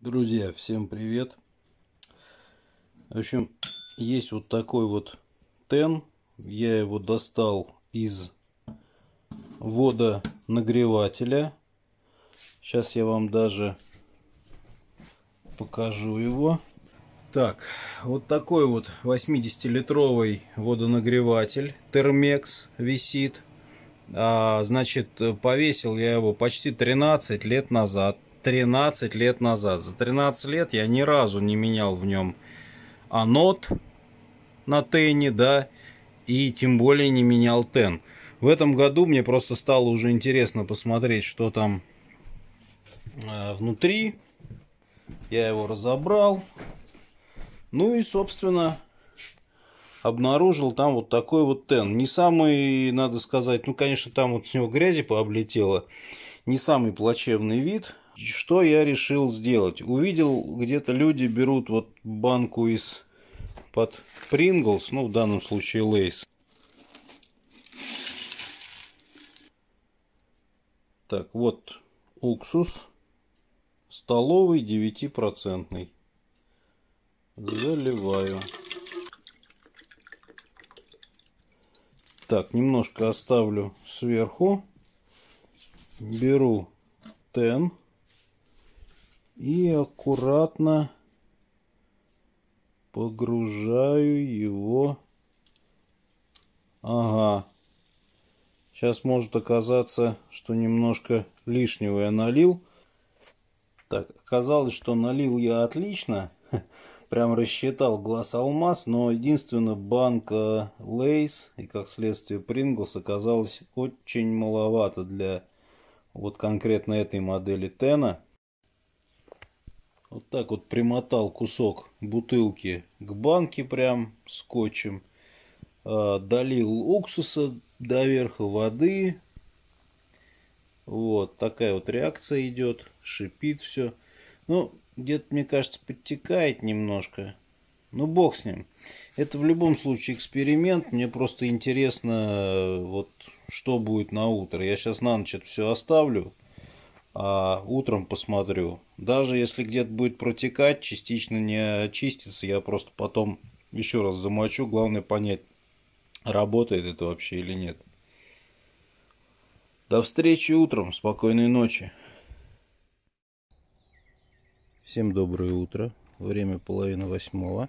Друзья, всем привет! В общем, есть вот такой вот тен. Я его достал из водонагревателя. Сейчас я вам даже покажу его. Так, вот такой вот 80-литровый водонагреватель Термекс висит. А, значит, повесил я его почти 13 лет назад 13 лет назад. За 13 лет я ни разу не менял в нем анод на тене, да, и тем более не менял тен. В этом году мне просто стало уже интересно посмотреть, что там э, внутри. Я его разобрал. Ну и, собственно, обнаружил там вот такой вот тен. Не самый, надо сказать, ну, конечно, там вот с него грязи пооблетело. Не самый плачевный вид, что я решил сделать? Увидел, где-то люди берут вот банку из под Принглс, ну в данном случае Лейс. Так, вот уксус столовый 9%. Заливаю. Так, немножко оставлю сверху. Беру тен и аккуратно погружаю его. Ага. Сейчас может оказаться, что немножко лишнего я налил. Так, оказалось, что налил я отлично. Прям рассчитал глаз алмаз, но единственное банка Лейс и как следствие Принглс оказалось очень маловато для вот конкретно этой модели Тена. Вот так вот примотал кусок бутылки к банке прям скотчем. Э, долил уксуса до верха воды. Вот такая вот реакция идет. Шипит все. Ну, где-то, мне кажется, подтекает немножко. Ну, бог с ним. Это в любом случае эксперимент. Мне просто интересно, э, вот что будет на утро. Я сейчас на ночь это все оставлю а утром посмотрю. Даже если где-то будет протекать, частично не очистится, я просто потом еще раз замочу. Главное понять, работает это вообще или нет. До встречи утром, спокойной ночи. Всем доброе утро. Время половина восьмого.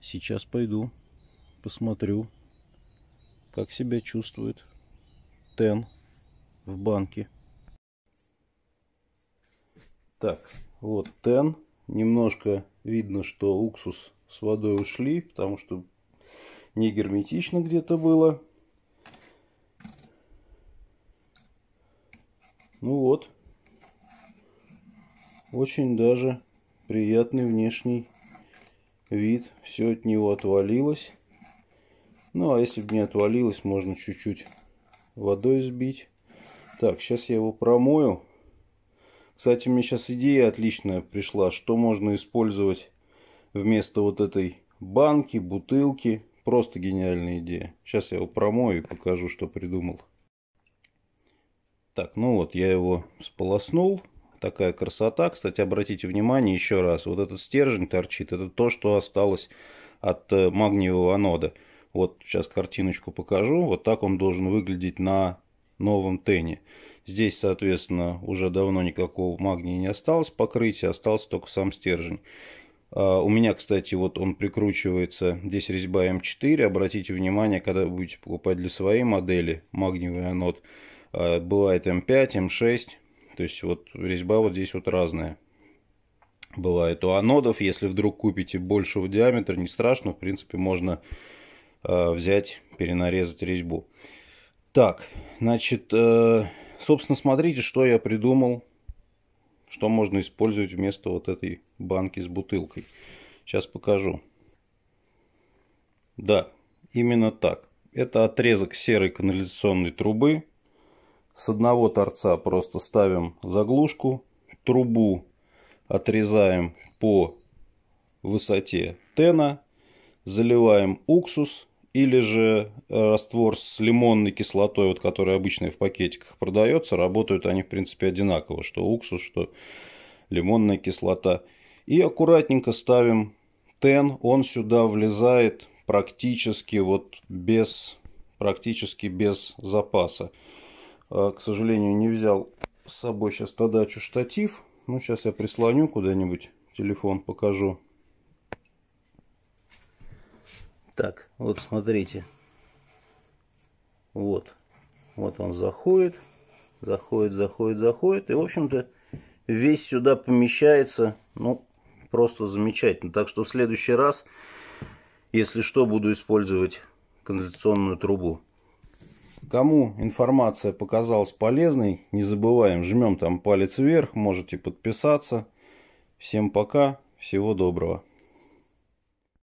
Сейчас пойду, посмотрю, как себя чувствует тен в банке. Так, вот тен. Немножко видно, что уксус с водой ушли, потому что не герметично где-то было. Ну вот. Очень даже приятный внешний вид. Все от него отвалилось. Ну а если бы не отвалилось, можно чуть-чуть водой сбить. Так, сейчас я его промою. Кстати, мне сейчас идея отличная пришла, что можно использовать вместо вот этой банки, бутылки. Просто гениальная идея. Сейчас я его промою и покажу, что придумал. Так, ну вот, я его сполоснул. Такая красота. Кстати, обратите внимание еще раз, вот этот стержень торчит. Это то, что осталось от э, магниевого анода. Вот сейчас картиночку покажу. Вот так он должен выглядеть на новом тене. Здесь, соответственно, уже давно никакого магния не осталось, покрытие остался только сам стержень. А, у меня, кстати, вот он прикручивается, здесь резьба М4, обратите внимание, когда будете покупать для своей модели магниевый анод, а, бывает М5, М6, то есть вот резьба вот здесь вот разная. Бывает у анодов, если вдруг купите большего диаметра, не страшно, в принципе, можно а, взять, перенарезать резьбу. Так, значит, э, собственно, смотрите, что я придумал, что можно использовать вместо вот этой банки с бутылкой. Сейчас покажу. Да, именно так. Это отрезок серой канализационной трубы. С одного торца просто ставим заглушку, трубу отрезаем по высоте тена, заливаем уксус – или же э, раствор с лимонной кислотой, вот, который обычно в пакетиках продается, работают они, в принципе, одинаково, что уксус, что лимонная кислота. И аккуратненько ставим тен, он сюда влезает практически вот без, практически без запаса. Э, к сожалению, не взял с собой сейчас на дачу штатив. Ну, сейчас я прислоню куда-нибудь, телефон покажу. Так, вот смотрите. Вот. Вот он заходит. Заходит, заходит, заходит. И, в общем-то, весь сюда помещается. Ну, просто замечательно. Так что в следующий раз, если что, буду использовать конденсационную трубу. Кому информация показалась полезной, не забываем, жмем там палец вверх, можете подписаться. Всем пока, всего доброго.